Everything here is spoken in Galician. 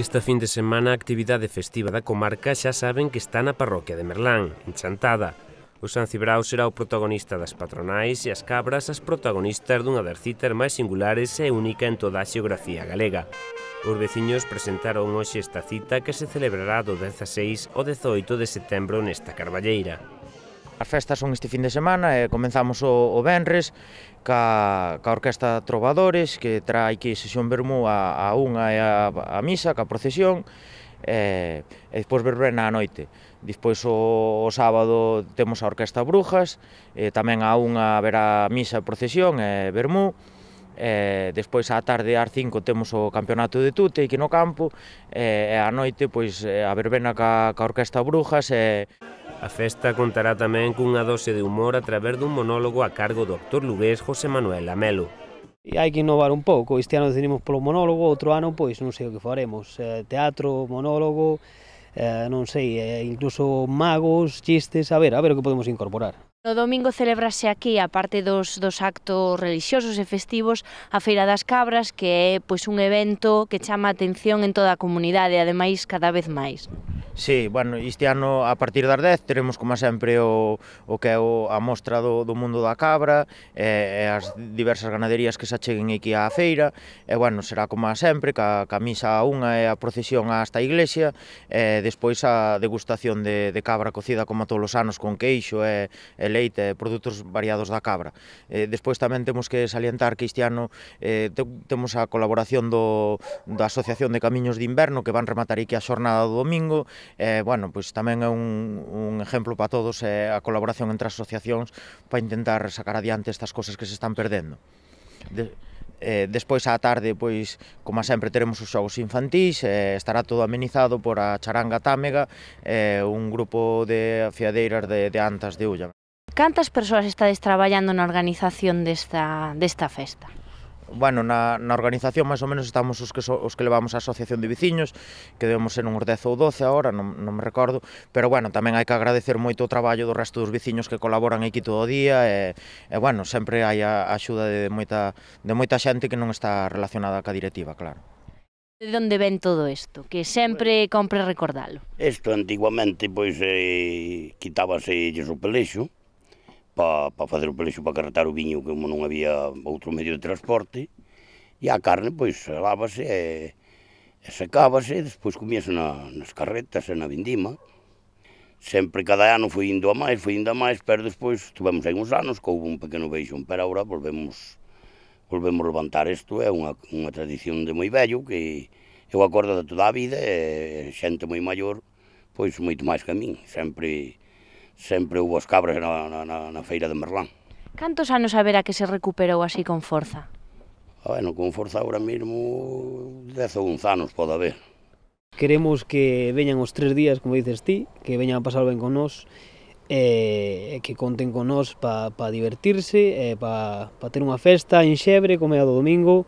Esta fin de semana a actividade festiva da comarca xa saben que está na parroquia de Merlán, en Chantada. O San Cibrao será o protagonista das patronais e as cabras as protagonistas dunha das citas máis singulares e única en toda a xeografía galega. Os veciños presentaron hoxe esta cita que se celebrará do 16 ao 18 de setembro nesta Carballeira. As festas son este fin de semana e comenzamos o, o Benres ca, ca Orquesta Trovadores que trae que sesión vermú a, a unha e a, a misa, ca procesión e, e despois verbena a noite. Despois o, o sábado temos a Orquesta Brujas, e tamén a unha verá misa, procesión e vermú eh, despois á tarde ás 5 temos o campeonato de tute aquí no campo eh, e á noite pois a verbena ca, ca Orquesta Brujas e... A festa contará tamén cunha dose de humor a través dun monólogo a cargo do actor lugués José Manuel Amelo. E hai que innovar un pouco, este ano decidimos polo monólogo, outro ano pois non sei o que faremos, eh, teatro, monólogo, eh, non sei, eh, incluso magos, chistes, a ver, a ver o que podemos incorporar. No domingo celebrase aquí, a parte dos, dos actos religiosos e festivos, a Feira das Cabras, que é pois, un evento que chama a atención en toda a comunidade, ademais cada vez máis. Sí, bueno, este ano a partir das 10 teremos como sempre o, o que é o, a mostra do, do mundo da cabra e, e as diversas ganaderías que se acheguen aquí á feira e bueno, será como sempre ca, ca misa a unha e a procesión hasta a iglesia e despois a degustación de, de cabra cocida como todos os anos con queixo e, e leite e produtos variados da cabra e despois tamén temos que salientar que este ano eh, te, temos a colaboración do, da Asociación de Camiños de Inverno que van rematar aquí a xornada do domingo eh, bueno, pois tamén é un, un exemplo para todos eh, a colaboración entre asociacións para intentar sacar adiante estas cosas que se están perdendo. De, eh, despois á tarde, pois, como sempre, teremos os xogos infantís, eh, estará todo amenizado por a Charanga Támega, eh, un grupo de afiadeiras de, de antas de Ulla. Cantas persoas estades traballando na organización desta, desta festa? bueno, na, na organización máis ou menos estamos os que, so, os que levamos a Asociación de Viciños, que debemos ser uns 10 ou 12 agora, non, non me recordo, pero bueno, tamén hai que agradecer moito o traballo do resto dos veciños que colaboran aquí todo o día e, e bueno, sempre hai a axuda de moita, de moita xente que non está relacionada ca directiva, claro. De onde ven todo isto? Que sempre compre recordalo. Isto antiguamente pois eh, quitábase o pelexo, para pa facer o pelexo para carretar o viño que non había outro medio de transporte e a carne pois lavase e, e secábase e despois comíase na, nas carretas e na vindima sempre cada ano foi indo a máis, foi indo a máis, pero despois tivemos aí uns anos que houve un pequeno beixón, pero agora volvemos volvemos levantar isto, é unha, unha tradición de moi bello, que eu acordo de toda a vida, e xente moi maior, pois moito máis que a min, sempre sempre houve os cabras na, na, na feira de Merlán. Cantos anos haberá que se recuperou así con forza? Ah, bueno, con forza agora mesmo 10 ou 11 anos pode haber. Queremos que veñan os tres días, como dices ti, que veñan a pasar ben con nós, e eh, que conten con nós para pa divertirse, eh, para pa ter unha festa en Xebre, como é do domingo,